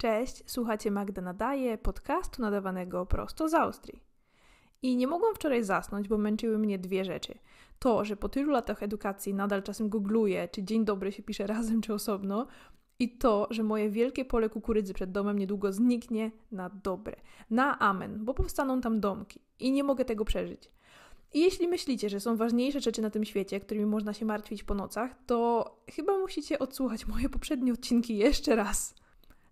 Cześć, słuchacie Magda Nadaje, podcastu nadawanego prosto z Austrii. I nie mogłam wczoraj zasnąć, bo męczyły mnie dwie rzeczy. To, że po tylu latach edukacji nadal czasem googluję, czy dzień dobry się pisze razem, czy osobno, i to, że moje wielkie pole kukurydzy przed domem niedługo zniknie na dobre. Na amen, bo powstaną tam domki i nie mogę tego przeżyć. I jeśli myślicie, że są ważniejsze rzeczy na tym świecie, którymi można się martwić po nocach, to chyba musicie odsłuchać moje poprzednie odcinki jeszcze raz.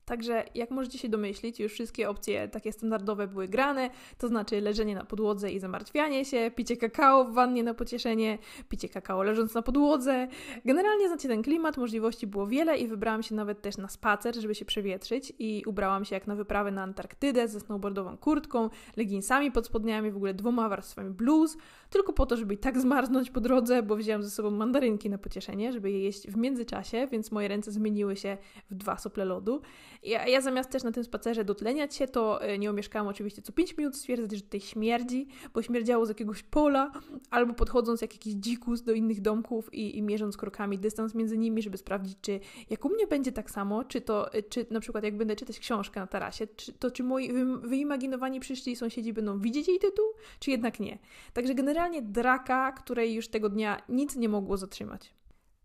Także jak możecie się domyślić, już wszystkie opcje takie standardowe były grane, to znaczy leżenie na podłodze i zamartwianie się, picie kakao w wannie na pocieszenie, picie kakao leżąc na podłodze. Generalnie znacie ten klimat, możliwości było wiele i wybrałam się nawet też na spacer, żeby się przewietrzyć i ubrałam się jak na wyprawę na Antarktydę ze snowboardową kurtką, leginsami pod spodniami, w ogóle dwoma warstwami bluz, tylko po to, żeby i tak zmarznąć po drodze, bo wzięłam ze sobą mandarynki na pocieszenie, żeby je jeść w międzyczasie, więc moje ręce zmieniły się w dwa sople lodu. Ja, ja zamiast też na tym spacerze dotleniać się, to e, nie omieszkałam oczywiście co 5 minut stwierdzać, że tutaj śmierdzi, bo śmierdziało z jakiegoś pola, albo podchodząc jak jakiś dzikus do innych domków i, i mierząc krokami dystans między nimi, żeby sprawdzić, czy jak u mnie będzie tak samo, czy to, e, czy na przykład jak będę czytać książkę na tarasie, czy, to czy moi wyimaginowani przyszli sąsiedzi będą widzieć jej tytuł, czy jednak nie. Także generalnie generalnie draka, której już tego dnia nic nie mogło zatrzymać.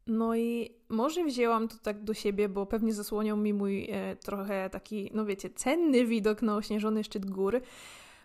No i może wzięłam to tak do siebie, bo pewnie zasłonią mi mój e, trochę taki, no wiecie, cenny widok na ośnieżony szczyt gór,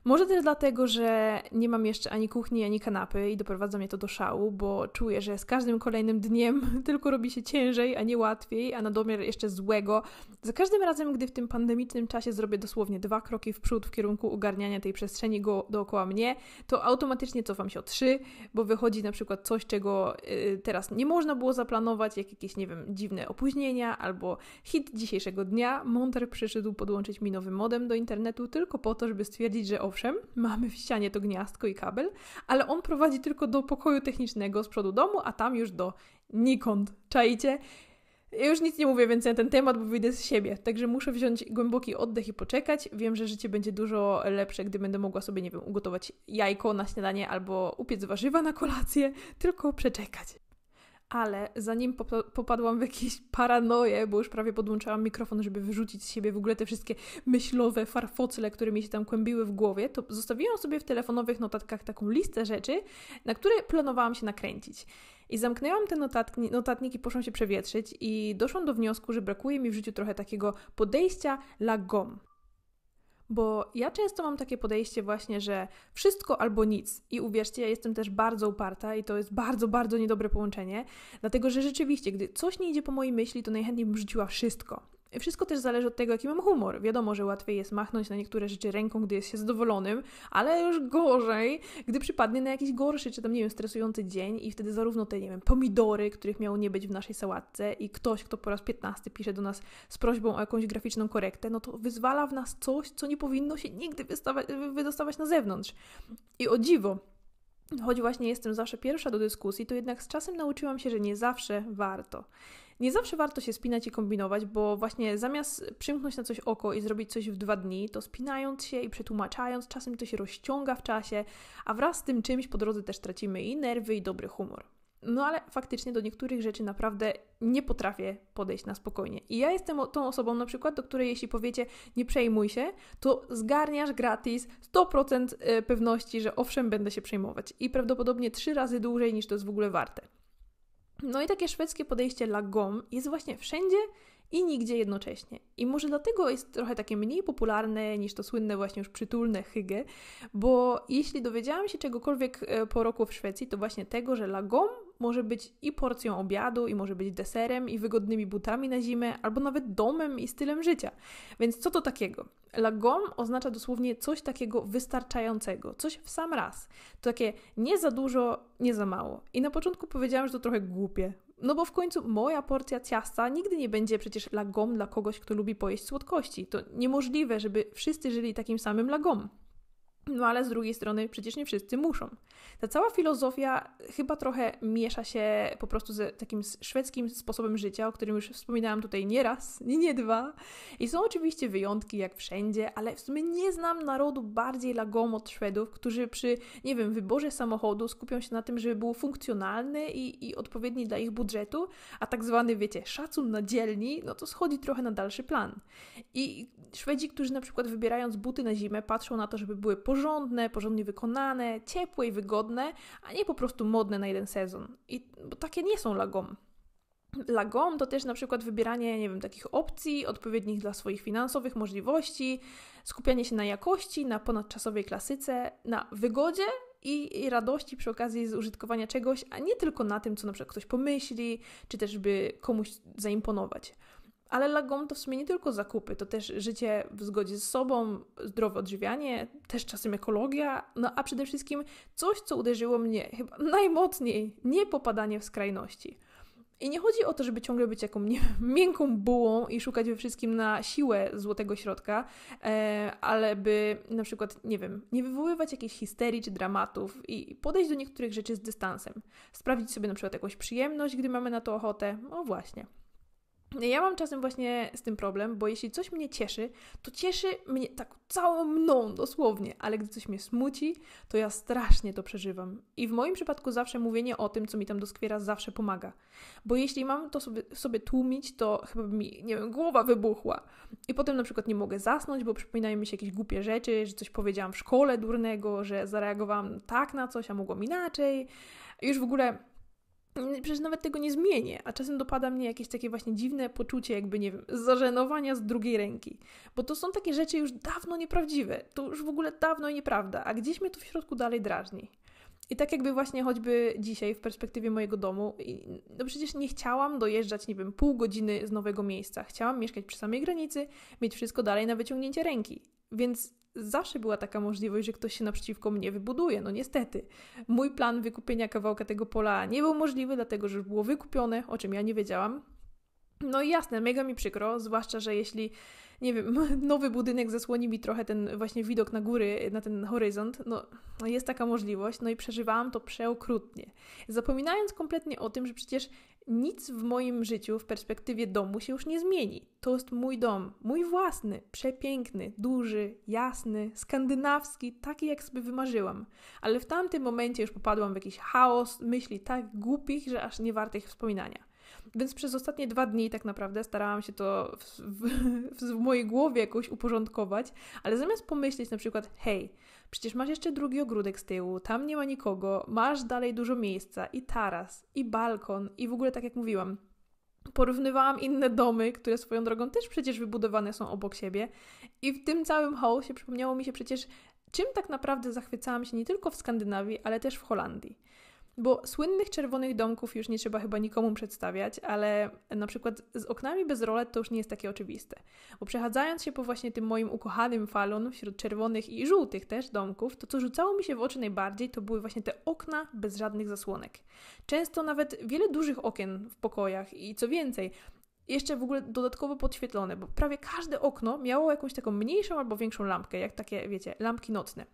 może też dlatego, że nie mam jeszcze ani kuchni, ani kanapy i doprowadza mnie to do szału, bo czuję, że z każdym kolejnym dniem tylko robi się ciężej, a nie łatwiej, a na domiar jeszcze złego. Za każdym razem, gdy w tym pandemicznym czasie zrobię dosłownie dwa kroki w przód w kierunku ogarniania tej przestrzeni go, dookoła mnie, to automatycznie cofam się o trzy, bo wychodzi na przykład coś, czego y, teraz nie można było zaplanować, jak jakieś, nie wiem, dziwne opóźnienia albo hit dzisiejszego dnia. Monter przyszedł podłączyć mi nowy modem do internetu tylko po to, żeby stwierdzić, że owszem, owszem, mamy w ścianie to gniazdko i kabel, ale on prowadzi tylko do pokoju technicznego z przodu domu, a tam już do nikąd. Czajcie? Ja już nic nie mówię więcej na ten temat, bo wyjdę z siebie. Także muszę wziąć głęboki oddech i poczekać. Wiem, że życie będzie dużo lepsze, gdy będę mogła sobie, nie wiem, ugotować jajko na śniadanie albo upiec warzywa na kolację, tylko przeczekać ale zanim popadłam w jakieś paranoje, bo już prawie podłączałam mikrofon, żeby wyrzucić z siebie w ogóle te wszystkie myślowe farfocle, które mi się tam kłębiły w głowie, to zostawiłam sobie w telefonowych notatkach taką listę rzeczy, na które planowałam się nakręcić. I zamknęłam te notatki, notatniki, poszłam się przewietrzyć i doszłam do wniosku, że brakuje mi w życiu trochę takiego podejścia lagom. Bo ja często mam takie podejście właśnie, że wszystko albo nic. I uwierzcie, ja jestem też bardzo uparta i to jest bardzo, bardzo niedobre połączenie, dlatego że rzeczywiście, gdy coś nie idzie po mojej myśli, to najchętniej bym rzuciła wszystko. Wszystko też zależy od tego, jaki mam humor. Wiadomo, że łatwiej jest machnąć na niektóre rzeczy ręką, gdy jest się zadowolonym, ale już gorzej, gdy przypadnie na jakiś gorszy, czy tam, nie wiem, stresujący dzień i wtedy zarówno te, nie wiem, pomidory, których miało nie być w naszej sałatce i ktoś, kto po raz 15 pisze do nas z prośbą o jakąś graficzną korektę, no to wyzwala w nas coś, co nie powinno się nigdy wydostawać na zewnątrz. I o dziwo, choć właśnie jestem zawsze pierwsza do dyskusji, to jednak z czasem nauczyłam się, że nie zawsze warto. Nie zawsze warto się spinać i kombinować, bo właśnie zamiast przymknąć na coś oko i zrobić coś w dwa dni, to spinając się i przetłumaczając, czasem to się rozciąga w czasie, a wraz z tym czymś po drodze też tracimy i nerwy, i dobry humor. No ale faktycznie do niektórych rzeczy naprawdę nie potrafię podejść na spokojnie. I ja jestem tą osobą na przykład, do której jeśli powiecie nie przejmuj się, to zgarniasz gratis 100% e, pewności, że owszem będę się przejmować i prawdopodobnie trzy razy dłużej niż to jest w ogóle warte. No i takie szwedzkie podejście lagom jest właśnie wszędzie i nigdzie jednocześnie. I może dlatego jest trochę takie mniej popularne niż to słynne właśnie już przytulne hygge, bo jeśli dowiedziałam się czegokolwiek e, po roku w Szwecji, to właśnie tego, że lagom może być i porcją obiadu, i może być deserem, i wygodnymi butami na zimę, albo nawet domem i stylem życia. Więc co to takiego? Lagom oznacza dosłownie coś takiego wystarczającego, coś w sam raz. To takie nie za dużo, nie za mało. I na początku powiedziałam, że to trochę głupie, no bo w końcu moja porcja ciasta nigdy nie będzie przecież lagom dla kogoś, kto lubi pojeść słodkości. To niemożliwe, żeby wszyscy żyli takim samym lagom. No ale z drugiej strony przecież nie wszyscy muszą. Ta cała filozofia chyba trochę miesza się po prostu z takim szwedzkim sposobem życia, o którym już wspominałam tutaj nie raz, nie, nie dwa. I są oczywiście wyjątki jak wszędzie, ale w sumie nie znam narodu bardziej lagom od Szwedów, którzy przy, nie wiem, wyborze samochodu skupią się na tym, żeby był funkcjonalny i, i odpowiedni dla ich budżetu, a tak zwany, wiecie, szacun na dzielni, no to schodzi trochę na dalszy plan. I Szwedzi, którzy na przykład wybierając buty na zimę patrzą na to, żeby były pożyczone, porządne, porządnie wykonane, ciepłe i wygodne, a nie po prostu modne na jeden sezon. I bo takie nie są lagom. Lagom to też na przykład wybieranie, nie wiem, takich opcji odpowiednich dla swoich finansowych możliwości, skupianie się na jakości, na ponadczasowej klasyce, na wygodzie i, i radości przy okazji zużytkowania czegoś, a nie tylko na tym, co na przykład ktoś pomyśli, czy też by komuś zaimponować. Ale lagom to w sumie nie tylko zakupy, to też życie w zgodzie z sobą, zdrowe odżywianie, też czasem ekologia, no a przede wszystkim coś, co uderzyło mnie chyba najmocniej, nie popadanie w skrajności. I nie chodzi o to, żeby ciągle być jaką nie, miękką bułą i szukać we wszystkim na siłę złotego środka, e, ale by na przykład, nie wiem, nie wywoływać jakiejś histerii czy dramatów i podejść do niektórych rzeczy z dystansem. Sprawdzić sobie na przykład jakąś przyjemność, gdy mamy na to ochotę. O właśnie. Ja mam czasem właśnie z tym problem, bo jeśli coś mnie cieszy, to cieszy mnie tak całą mną dosłownie, ale gdy coś mnie smuci, to ja strasznie to przeżywam. I w moim przypadku zawsze mówienie o tym, co mi tam doskwiera, zawsze pomaga. Bo jeśli mam to sobie, sobie tłumić, to chyba mi, nie wiem, głowa wybuchła. I potem na przykład nie mogę zasnąć, bo przypominają mi się jakieś głupie rzeczy, że coś powiedziałam w szkole durnego, że zareagowałam tak na coś, a mogłam inaczej. Już w ogóle Mm, przecież nawet tego nie zmienię, a czasem dopada mnie jakieś takie właśnie dziwne poczucie, jakby, nie wiem, zażenowania z drugiej ręki, bo to są takie rzeczy już dawno nieprawdziwe, to już w ogóle dawno nieprawda, a gdzieś mnie to w środku dalej drażni. I tak jakby właśnie choćby dzisiaj w perspektywie mojego domu, no przecież nie chciałam dojeżdżać, nie wiem, pół godziny z nowego miejsca. Chciałam mieszkać przy samej granicy, mieć wszystko dalej na wyciągnięcie ręki. Więc zawsze była taka możliwość, że ktoś się naprzeciwko mnie wybuduje. No niestety, mój plan wykupienia kawałka tego pola nie był możliwy, dlatego że było wykupione, o czym ja nie wiedziałam. No i jasne, mega mi przykro, zwłaszcza, że jeśli nie wiem, nowy budynek zasłoni mi trochę ten właśnie widok na góry, na ten horyzont, no, no jest taka możliwość, no i przeżywałam to przeokrutnie. Zapominając kompletnie o tym, że przecież nic w moim życiu w perspektywie domu się już nie zmieni. To jest mój dom, mój własny, przepiękny, duży, jasny, skandynawski, taki jak sobie wymarzyłam. Ale w tamtym momencie już popadłam w jakiś chaos myśli tak głupich, że aż nie wartych wspominania. Więc przez ostatnie dwa dni tak naprawdę starałam się to w, w, w, mojej głowie jakoś uporządkować, ale zamiast pomyśleć na przykład, hej, przecież masz jeszcze drugi ogródek z tyłu, tam nie ma nikogo, masz dalej dużo miejsca i taras, i balkon, i w ogóle tak jak mówiłam, porównywałam inne domy, które swoją drogą też przecież wybudowane są obok siebie. I w tym całym chaosie przypomniało mi się przecież, czym tak naprawdę zachwycałam się nie tylko w Skandynawii, ale też w Holandii bo słynnych czerwonych domków już nie trzeba chyba nikomu przedstawiać, ale na przykład z oknami bez rolet to już nie jest takie oczywiste. Bo przechadzając się po właśnie tym moim ukochanym falon wśród czerwonych i żółtych też domków, to co rzucało mi się w oczy najbardziej, to były właśnie te okna bez żadnych zasłonek. Często nawet wiele dużych okien w pokojach i co więcej, jeszcze w ogóle dodatkowo podświetlone, bo prawie każde okno miało jakąś taką mniejszą albo większą lampkę, jak takie, wiecie, lampki nocne.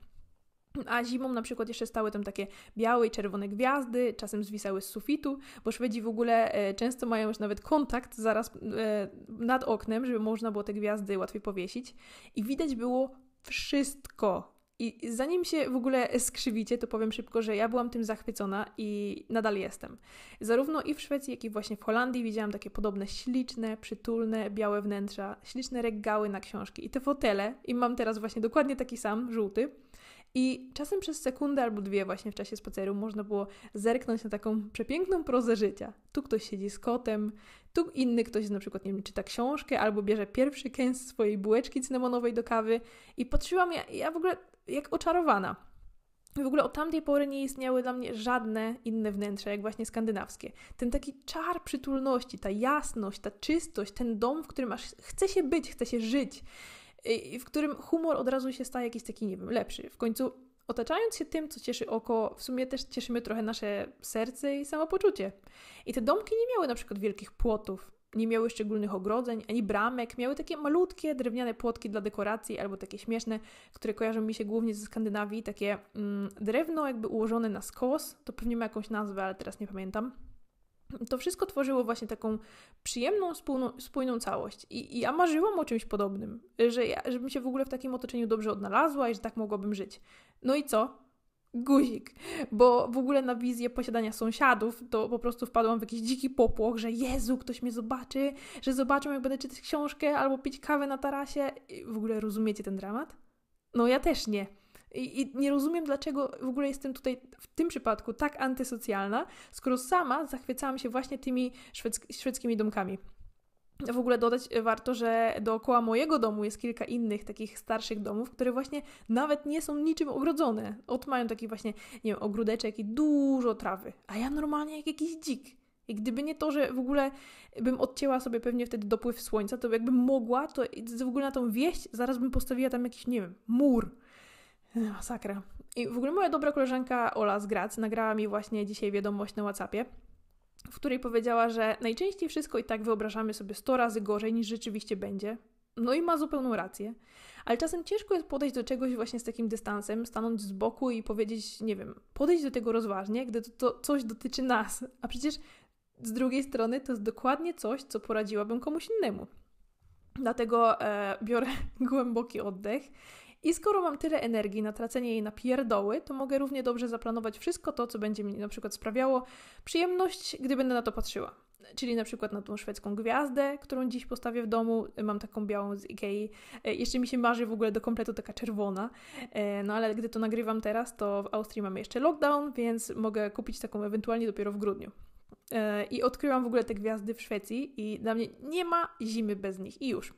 A zimą na przykład jeszcze stały tam takie białe i czerwone gwiazdy, czasem zwisały z sufitu, bo Szwedzi w ogóle e, często mają już nawet kontakt zaraz e, nad oknem, żeby można było te gwiazdy łatwiej powiesić. I widać było wszystko. I zanim się w ogóle skrzywicie, to powiem szybko, że ja byłam tym zachwycona i nadal jestem. Zarówno i w Szwecji, jak i właśnie w Holandii widziałam takie podobne śliczne, przytulne, białe wnętrza, śliczne regały na książki i te fotele, i mam teraz właśnie dokładnie taki sam, żółty, i czasem przez sekundę albo dwie właśnie w czasie spaceru można było zerknąć na taką przepiękną prozę życia. Tu ktoś siedzi z kotem, tu inny ktoś na przykład nie wiem, czyta książkę albo bierze pierwszy kęs swojej bułeczki cynamonowej do kawy i patrzyłam ja, ja w ogóle jak oczarowana. W ogóle od tamtej pory nie istniały dla mnie żadne inne wnętrze, jak właśnie skandynawskie. Ten taki czar przytulności, ta jasność, ta czystość, ten dom, w którym aż chce się być, chce się żyć w którym humor od razu się staje jakiś taki, nie wiem, lepszy. W końcu otaczając się tym, co cieszy oko, w sumie też cieszymy trochę nasze serce i samopoczucie. I te domki nie miały na przykład wielkich płotów, nie miały szczególnych ogrodzeń ani bramek, miały takie malutkie drewniane płotki dla dekoracji albo takie śmieszne, które kojarzą mi się głównie ze Skandynawii, takie mm, drewno jakby ułożone na skos, to pewnie ma jakąś nazwę, ale teraz nie pamiętam to wszystko tworzyło właśnie taką przyjemną, spójną, spójną całość. I, I, ja marzyłam o czymś podobnym, że ja, żebym się w ogóle w takim otoczeniu dobrze odnalazła i że tak mogłabym żyć. No i co? Guzik, bo w ogóle na wizję posiadania sąsiadów to po prostu wpadłam w jakiś dziki popłoch, że Jezu, ktoś mnie zobaczy, że zobaczą jak będę czytać książkę albo pić kawę na tarasie. w ogóle rozumiecie ten dramat? No ja też nie. I, I, nie rozumiem, dlaczego w ogóle jestem tutaj w tym przypadku tak antysocjalna, skoro sama zachwycałam się właśnie tymi szwedzkimi domkami. W ogóle dodać warto, że dookoła mojego domu jest kilka innych takich starszych domów, które właśnie nawet nie są niczym ogrodzone. Ot mają taki właśnie, nie wiem, ogródeczek i dużo trawy. A ja normalnie jak jakiś dzik. I gdyby nie to, że w ogóle bym odcięła sobie pewnie wtedy dopływ słońca, to jakbym mogła, to w ogóle na tą wieść zaraz bym postawiła tam jakiś, nie wiem, mur Masakra. I w ogóle moja dobra koleżanka Ola z Grac nagrała mi właśnie dzisiaj wiadomość na WhatsAppie, w której powiedziała, że najczęściej wszystko i tak wyobrażamy sobie 100 razy gorzej niż rzeczywiście będzie. No i ma zupełną rację. Ale czasem ciężko jest podejść do czegoś właśnie z takim dystansem, stanąć z boku i powiedzieć, nie wiem, podejść do tego rozważnie, gdy to, to coś dotyczy nas. A przecież z drugiej strony to jest dokładnie coś, co poradziłabym komuś innemu. Dlatego e, biorę głęboki oddech i skoro mam tyle energii na tracenie jej na pierdoły, to mogę równie dobrze zaplanować wszystko to, co będzie mi na przykład sprawiało przyjemność, gdy będę na to patrzyła. Czyli na przykład na tą szwedzką gwiazdę, którą dziś postawię w domu. Mam taką białą z Ikei. E, jeszcze mi się marzy w ogóle do kompletu taka czerwona. E, no ale gdy to nagrywam teraz, to w Austrii mamy jeszcze lockdown, więc mogę kupić taką ewentualnie dopiero w grudniu. E, I odkryłam w ogóle te gwiazdy w Szwecji i dla mnie nie ma zimy bez nich. I już.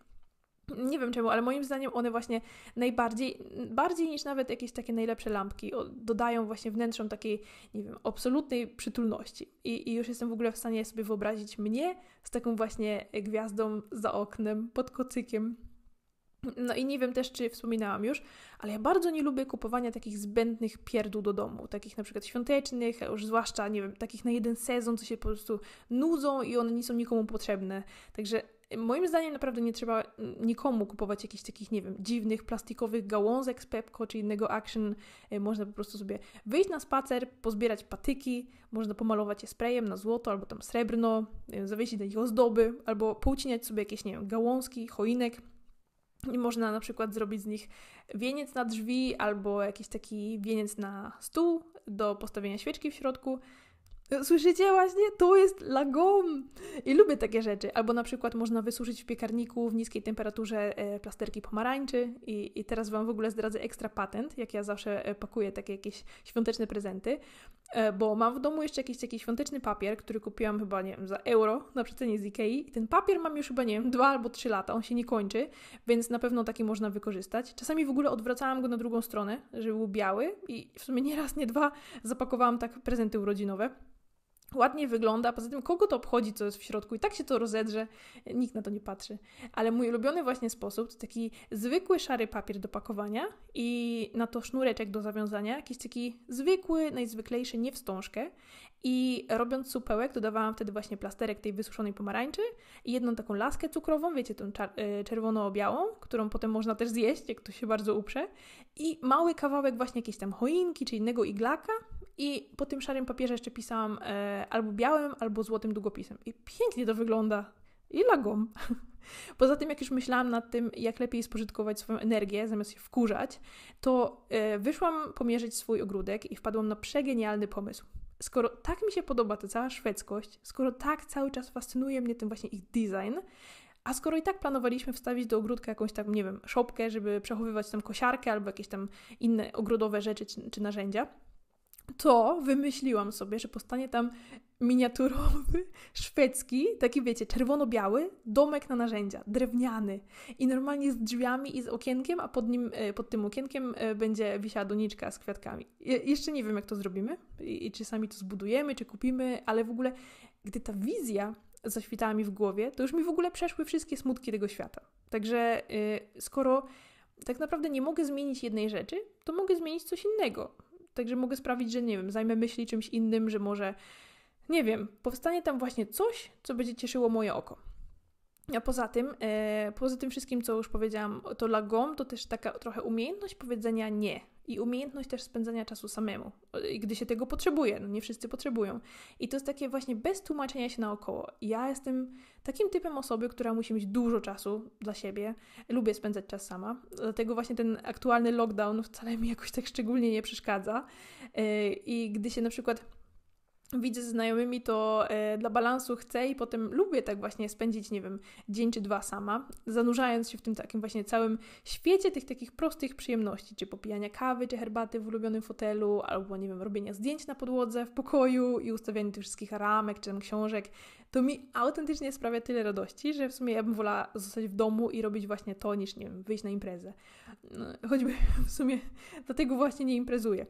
Nie wiem czemu, ale moim zdaniem one właśnie najbardziej, bardziej niż nawet jakieś takie najlepsze lampki, dodają właśnie wnętrzom takiej, nie wiem, absolutnej przytulności. I, I, już jestem w ogóle w stanie sobie wyobrazić mnie z taką właśnie gwiazdą za oknem, pod kocykiem, no i nie wiem też, czy wspominałam już, ale ja bardzo nie lubię kupowania takich zbędnych pierdół do domu, takich na przykład świątecznych, już zwłaszcza, nie wiem, takich na jeden sezon, co się po prostu nudzą i one nie są nikomu potrzebne. Także y, moim zdaniem naprawdę nie trzeba mm, nikomu kupować jakichś takich, nie wiem, dziwnych, plastikowych gałązek z Pepco czy innego Action. Y, można po prostu sobie wyjść na spacer, pozbierać patyki, można pomalować je sprayem na złoto albo tam srebrno, y, zawiesić na nich ozdoby, albo poucinać sobie jakieś, nie wiem, gałązki, choinek i można na przykład zrobić z nich wieniec na drzwi albo jakiś taki wieniec na stół do postawienia świeczki w środku. Słyszycie właśnie? To jest lagom! I lubię takie rzeczy. Albo na przykład można wysuszyć w piekarniku w niskiej temperaturze e, plasterki pomarańczy. I, I, teraz Wam w ogóle zdradzę ekstra patent, jak ja zawsze e, pakuję takie jakieś świąteczne prezenty. E, bo mam w domu jeszcze jakiś taki świąteczny papier, który kupiłam chyba, nie wiem, za euro na przecenie z Ikei i ten papier mam już chyba, nie wiem, dwa albo trzy lata, on się nie kończy, więc na pewno taki można wykorzystać. Czasami w ogóle odwracałam go na drugą stronę, żeby był biały i w sumie nie raz, nie dwa zapakowałam tak prezenty urodzinowe ładnie wygląda. Poza tym, kogo to obchodzi, co jest w środku, i tak się to rozedrze, nikt na to nie patrzy. Ale mój ulubiony właśnie sposób to taki zwykły szary papier do pakowania i na to sznureczek do zawiązania, jakiś taki zwykły, najzwyklejszy, nie wstążkę. I robiąc supełek, dodawałam wtedy właśnie plasterek tej wysuszonej pomarańczy i jedną taką laskę cukrową, wiecie, tą e, czerwono-białą, którą potem można też zjeść, jak ktoś się bardzo uprze. I mały kawałek właśnie jakiejś tam choinki czy innego iglaka i po tym szarym papierze jeszcze pisałam e, albo białym, albo złotym długopisem. I pięknie to wygląda. I lagom. Poza tym, jak już myślałam nad tym, jak lepiej spożytkować swoją energię, zamiast się wkurzać, to e, wyszłam pomierzyć swój ogródek i wpadłam na przegenialny pomysł. Skoro tak mi się podoba ta cała szwedzkość, skoro tak cały czas fascynuje mnie ten właśnie ich design, a skoro i tak planowaliśmy wstawić do ogródka jakąś tam, nie wiem, szopkę, żeby przechowywać tam kosiarkę albo jakieś tam inne ogrodowe rzeczy czy, czy narzędzia, to wymyśliłam sobie, że powstanie tam miniaturowy, szwedzki, taki wiecie, czerwono-biały domek na narzędzia, drewniany i normalnie z drzwiami i z okienkiem, a pod nim, e, pod tym okienkiem e, będzie wisiała doniczka z kwiatkami. Je jeszcze nie wiem, jak to zrobimy i, i czy sami to zbudujemy, czy kupimy, ale w ogóle, gdy ta wizja zaświtała mi w głowie, to już mi w ogóle przeszły wszystkie smutki tego świata. Także e, skoro tak naprawdę nie mogę zmienić jednej rzeczy, to mogę zmienić coś innego. Także mogę sprawić, że nie wiem, zajmę myśli czymś innym, że może, nie wiem, powstanie tam właśnie coś, co będzie cieszyło moje oko. A poza tym, e, poza tym wszystkim, co już powiedziałam, to lagom, to też taka trochę umiejętność powiedzenia nie, i umiejętność też spędzania czasu samemu, gdy się tego potrzebuje. No nie wszyscy potrzebują. I to jest takie właśnie bez tłumaczenia się naokoło. Ja jestem takim typem osoby, która musi mieć dużo czasu dla siebie. Lubię spędzać czas sama, dlatego właśnie ten aktualny lockdown wcale mi jakoś tak szczególnie nie przeszkadza. Y, I gdy się na przykład widzę ze znajomymi, to e, dla balansu chcę i potem lubię tak właśnie spędzić, nie wiem, dzień czy dwa sama, zanurzając się w tym takim właśnie całym świecie tych takich prostych przyjemności, czy popijania kawy, czy herbaty w ulubionym fotelu, albo, nie wiem, robienia zdjęć na podłodze w pokoju i ustawiania tych wszystkich ramek, czy tam książek. To mi autentycznie sprawia tyle radości, że w sumie ja bym wolała zostać w domu i robić właśnie to, niż, nie wiem, wyjść na imprezę. No, choćby w sumie dlatego właśnie nie imprezuję.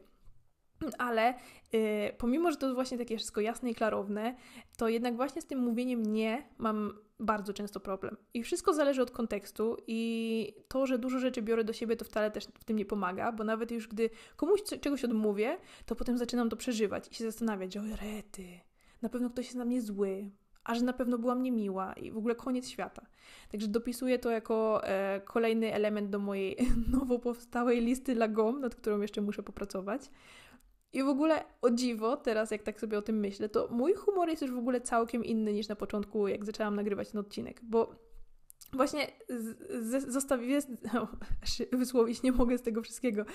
Ale y, pomimo, że to jest właśnie takie wszystko jasne i klarowne, to jednak właśnie z tym mówieniem nie mam bardzo często problem. I wszystko zależy od kontekstu, i to, że dużo rzeczy biorę do siebie, to wcale też w tym nie pomaga, bo nawet już gdy komuś czegoś odmówię, to potem zaczynam to przeżywać i się zastanawiać, że rety, na pewno ktoś jest na mnie zły, a że na pewno byłam niemiła i w ogóle koniec świata. Także dopisuję to jako e, kolejny element do mojej nowo powstałej listy lagom, nad którą jeszcze muszę popracować. I w ogóle o dziwo, teraz jak tak sobie o tym myślę, to mój humor jest już w ogóle całkiem inny niż na początku, jak zaczęłam nagrywać ten odcinek, bo właśnie zostawienie, no, wysłowić nie mogę z tego wszystkiego,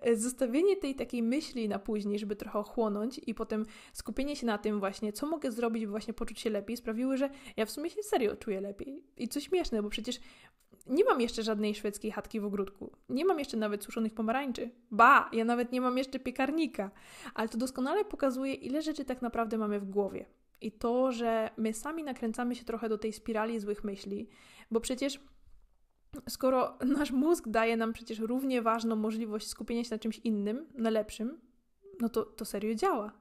e, zostawienie tej takiej myśli na później, żeby trochę ochłonąć i potem skupienie się na tym właśnie, co mogę zrobić, by właśnie poczuć się lepiej, sprawiły, że ja w sumie się serio czuję lepiej. I co śmieszne, bo przecież nie mam jeszcze żadnej szwedzkiej chatki w ogródku. Nie mam jeszcze nawet suszonych pomarańczy. Ba, ja nawet nie mam jeszcze piekarnika. Ale to doskonale pokazuje, ile rzeczy tak naprawdę mamy w głowie. I to, że my sami nakręcamy się trochę do tej spirali złych myśli, bo przecież skoro nasz mózg daje nam przecież równie ważną możliwość skupienia się na czymś innym, na lepszym, no to, to serio działa.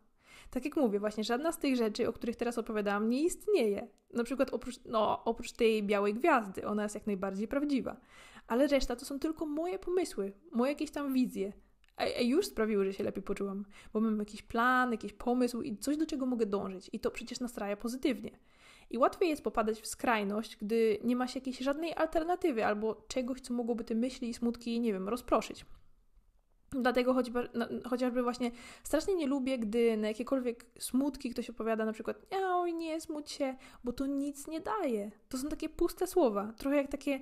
Tak jak mówię, właśnie żadna z tych rzeczy, o których teraz opowiadałam, nie istnieje. Na przykład oprócz, no, oprócz tej białej gwiazdy, ona jest jak najbardziej prawdziwa. Ale reszta to są tylko moje pomysły, moje jakieś tam wizje. A, a już sprawiły, że się lepiej poczułam, bo mam jakiś plan, jakiś pomysł i coś, do czego mogę dążyć. I to przecież nastraja pozytywnie. I łatwiej jest popadać w skrajność, gdy nie ma się jakiejś żadnej alternatywy albo czegoś, co mogłoby te myśli i smutki, nie wiem, rozproszyć. Dlatego choćby, no, chociażby właśnie strasznie nie lubię, gdy na jakiekolwiek smutki ktoś opowiada na przykład oj nie smuć się, bo to nic nie daje. To są takie puste słowa, trochę jak takie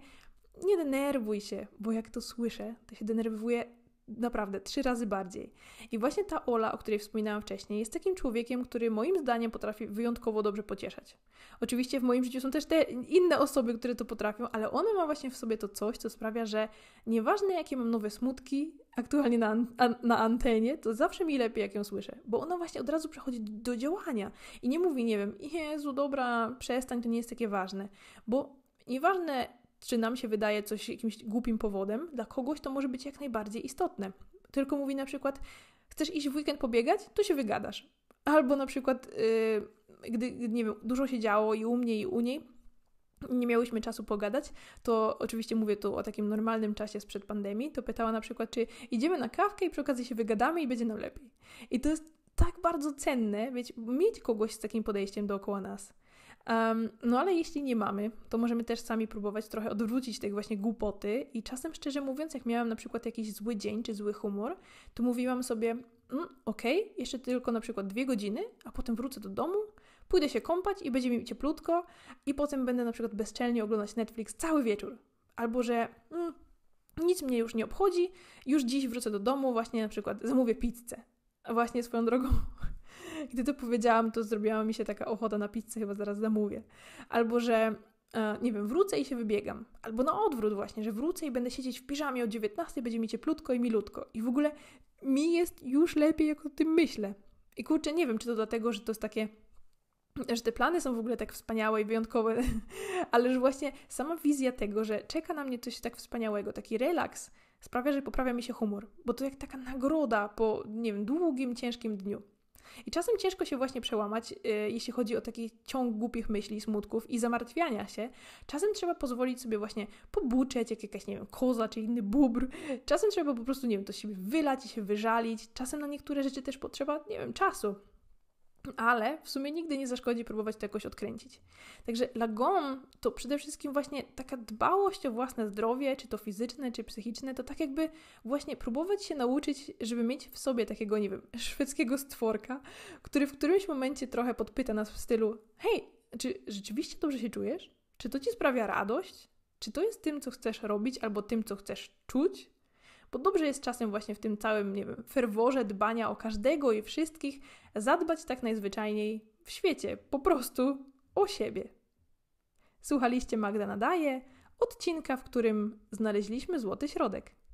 nie denerwuj się, bo jak to słyszę, to się denerwuję naprawdę trzy razy bardziej. I właśnie ta Ola, o której wspominałam wcześniej, jest takim człowiekiem, który moim zdaniem potrafi wyjątkowo dobrze pocieszać. Oczywiście w moim życiu są też te inne osoby, które to potrafią, ale ona ma właśnie w sobie to coś, co sprawia, że nieważne jakie mam nowe smutki aktualnie na, an na antenie, to zawsze mi lepiej, jak ją słyszę, bo ona właśnie od razu przechodzi do działania i nie mówi, nie wiem, Jezu, dobra, przestań, to nie jest takie ważne, bo nieważne czy nam się wydaje coś jakimś głupim powodem, dla kogoś to może być jak najbardziej istotne. Tylko mówi na przykład, chcesz iść w weekend pobiegać, to się wygadasz. Albo na przykład, yy, gdy, nie wiem, dużo się działo i u mnie, i u niej, nie miałyśmy czasu pogadać, to oczywiście mówię tu o takim normalnym czasie sprzed pandemii, to pytała na przykład, czy idziemy na kawkę i przy okazji się wygadamy i będzie nam lepiej. I to jest tak bardzo cenne, wiecie, mieć kogoś z takim podejściem dookoła nas. Um, no ale jeśli nie mamy, to możemy też sami próbować trochę odwrócić tej właśnie głupoty i czasem szczerze mówiąc, jak miałam na przykład jakiś zły dzień czy zły humor, to mówiłam sobie, mm, okej, okay, jeszcze tylko na przykład dwie godziny, a potem wrócę do domu, pójdę się kąpać i będzie mi cieplutko i potem będę na przykład bezczelnie oglądać Netflix cały wieczór. Albo że mm, nic mnie już nie obchodzi, już dziś wrócę do domu, właśnie na przykład zamówię pizzę. właśnie swoją drogą gdy to powiedziałam, to zrobiła mi się taka ochota na pizzę, chyba zaraz zamówię. Albo że e, nie wiem, wrócę i się wybiegam. Albo na odwrót właśnie, że wrócę i będę siedzieć w piżamie o 19, będzie mi cieplutko i milutko. I w ogóle mi jest już lepiej, jak o tym myślę. I kurczę, nie wiem, czy to dlatego, że to jest takie że te plany są w ogóle tak wspaniałe i wyjątkowe, ale że właśnie sama wizja tego, że czeka na mnie coś tak wspaniałego, taki relaks, sprawia, że poprawia mi się humor, bo to jak taka nagroda po, nie wiem, długim, ciężkim dniu. I czasem ciężko się właśnie przełamać, yy, jeśli chodzi o taki ciąg głupich myśli, smutków i zamartwiania się. Czasem trzeba pozwolić sobie właśnie pobuczeć, jak jakaś, nie wiem, koza czy inny bubr. Czasem trzeba po prostu, nie wiem, to siebie wylać i się wyżalić. Czasem na niektóre rzeczy też potrzeba, nie wiem, czasu ale w sumie nigdy nie zaszkodzi próbować to jakoś odkręcić. Także lagom to przede wszystkim właśnie taka dbałość o własne zdrowie, czy to fizyczne, czy psychiczne, to tak jakby właśnie próbować się nauczyć, żeby mieć w sobie takiego, nie wiem, szwedzkiego stworka, który w którymś momencie trochę podpyta nas w stylu: hej, czy rzeczywiście dobrze się czujesz? Czy to ci sprawia radość? Czy to jest tym, co chcesz robić, albo tym, co chcesz czuć? bo dobrze jest czasem właśnie w tym całym, nie wiem, ferworze dbania o każdego i wszystkich zadbać tak najzwyczajniej w świecie, po prostu o siebie. Słuchaliście Magda Nadaje, odcinka, w którym znaleźliśmy złoty środek.